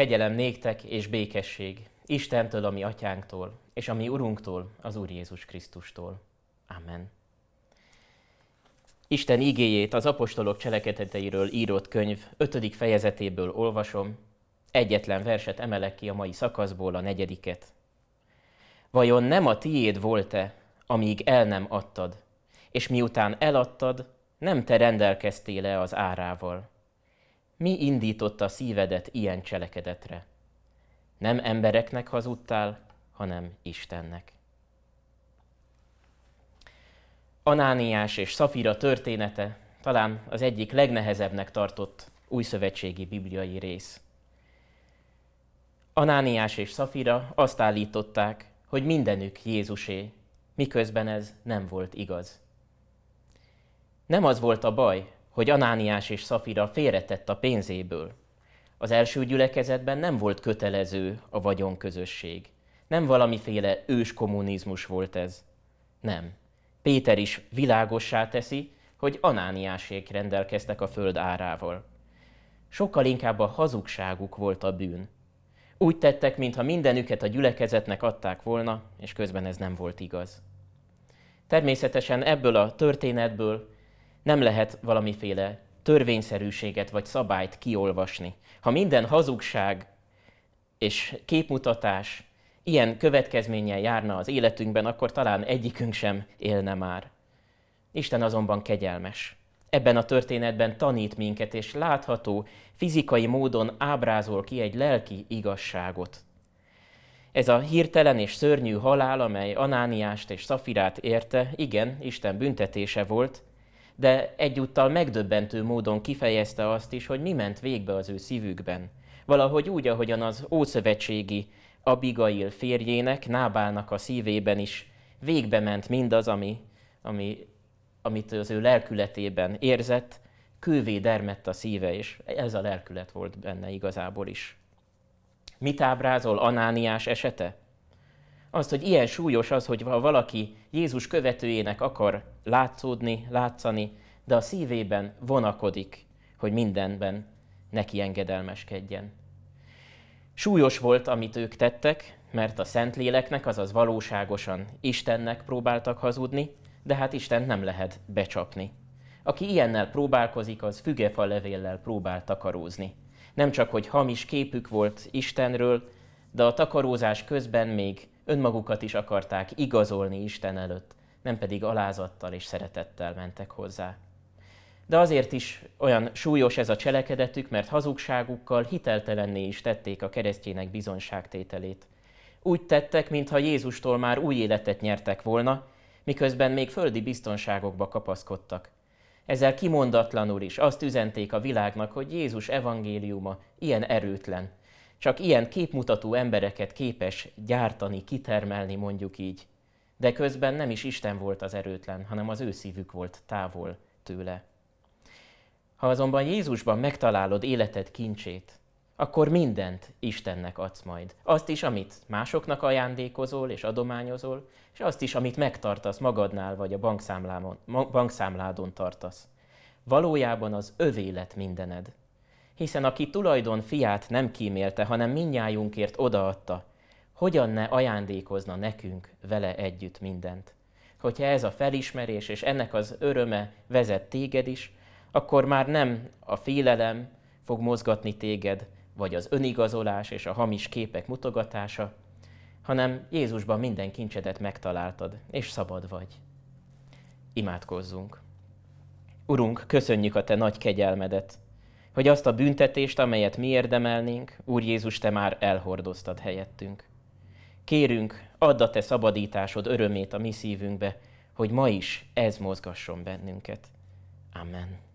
Kegyelem néktek és békesség Istentől, ami atyánktól, és ami Urunktól, az Úr Jézus Krisztustól. Amen. Isten igéjét az apostolok cselekedeteiről írott könyv 5. fejezetéből olvasom, egyetlen verset emelek ki a mai szakaszból, a negyediket. Vajon nem a tiéd volt-e, amíg el nem adtad, és miután eladtad, nem te rendelkeztél-e az árával? mi indította a szívedet ilyen cselekedetre? Nem embereknek hazudtál, hanem Istennek. Anániás és Szafira története talán az egyik legnehezebbnek tartott újszövetségi bibliai rész. Anániás és Szafira azt állították, hogy mindenük Jézusé, miközben ez nem volt igaz. Nem az volt a baj, hogy Anániás és Szafira félretett a pénzéből. Az első gyülekezetben nem volt kötelező a vagyonközösség. Nem valamiféle ős kommunizmus volt ez. Nem. Péter is világossá teszi, hogy Anániásék rendelkeztek a föld árával. Sokkal inkább a hazugságuk volt a bűn. Úgy tettek, mintha mindenüket a gyülekezetnek adták volna, és közben ez nem volt igaz. Természetesen ebből a történetből nem lehet valamiféle törvényszerűséget vagy szabályt kiolvasni. Ha minden hazugság és képmutatás ilyen következménnyel járna az életünkben, akkor talán egyikünk sem élne már. Isten azonban kegyelmes. Ebben a történetben tanít minket, és látható, fizikai módon ábrázol ki egy lelki igazságot. Ez a hirtelen és szörnyű halál, amely Anániást és Szafirát érte, igen, Isten büntetése volt, de egyúttal megdöbbentő módon kifejezte azt is, hogy mi ment végbe az ő szívükben. Valahogy úgy, ahogyan az ószövetségi Abigail férjének, Nábálnak a szívében is végbe ment mindaz, ami, ami, amit az ő lelkületében érzett, kővé dermett a szíve, és ez a lelkület volt benne igazából is. Mit ábrázol Anániás esete? azt, hogy ilyen súlyos az, hogy ha valaki Jézus követőjének akar látszódni, látszani, de a szívében vonakodik, hogy mindenben neki engedelmeskedjen. Súlyos volt, amit ők tettek, mert a Szentléleknek, azaz valóságosan Istennek próbáltak hazudni, de hát Isten nem lehet becsapni. Aki ilyennel próbálkozik, az fügefa levéllel próbál takarózni. Nem csak, hogy hamis képük volt Istenről, de a takarózás közben még önmagukat is akarták igazolni Isten előtt, nem pedig alázattal és szeretettel mentek hozzá. De azért is olyan súlyos ez a cselekedetük, mert hazugságukkal hiteltelenné is tették a keresztjének bizonságtételét. Úgy tettek, mintha Jézustól már új életet nyertek volna, miközben még földi biztonságokba kapaszkodtak. Ezzel kimondatlanul is azt üzenték a világnak, hogy Jézus evangéliuma ilyen erőtlen, csak ilyen képmutató embereket képes gyártani, kitermelni mondjuk így. De közben nem is Isten volt az erőtlen, hanem az ő szívük volt távol tőle. Ha azonban Jézusban megtalálod életed kincsét, akkor mindent Istennek adsz majd. Azt is, amit másoknak ajándékozol és adományozol, és azt is, amit megtartasz magadnál vagy a bankszámládon tartasz. Valójában az övélet mindened hiszen aki tulajdon fiát nem kímélte, hanem minnyájunkért odaadta, hogyan ne ajándékozna nekünk vele együtt mindent? Hogyha ez a felismerés és ennek az öröme vezet téged is, akkor már nem a félelem fog mozgatni téged, vagy az önigazolás és a hamis képek mutogatása, hanem Jézusban minden kincsedet megtaláltad, és szabad vagy. Imádkozzunk! Urunk, köszönjük a Te nagy kegyelmedet, hogy azt a büntetést, amelyet mi érdemelnénk, Úr Jézus, Te már elhordoztad helyettünk. Kérünk, add a Te szabadításod örömét a mi szívünkbe, hogy ma is ez mozgasson bennünket. Amen.